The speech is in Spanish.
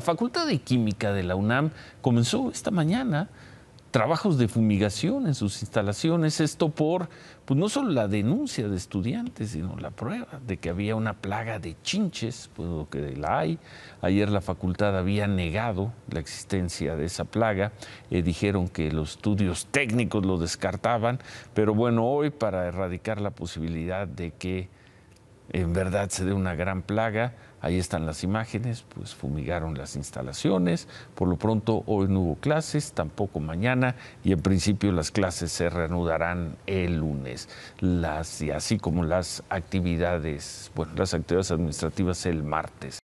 La Facultad de Química de la UNAM comenzó esta mañana trabajos de fumigación en sus instalaciones, esto por pues no solo la denuncia de estudiantes, sino la prueba de que había una plaga de chinches, pues que la hay. Ayer la facultad había negado la existencia de esa plaga, eh, dijeron que los estudios técnicos lo descartaban, pero bueno, hoy para erradicar la posibilidad de que en verdad se dé una gran plaga. Ahí están las imágenes, pues fumigaron las instalaciones. Por lo pronto hoy no hubo clases, tampoco mañana y en principio las clases se reanudarán el lunes. Las y así como las actividades, las actividades administrativas el martes.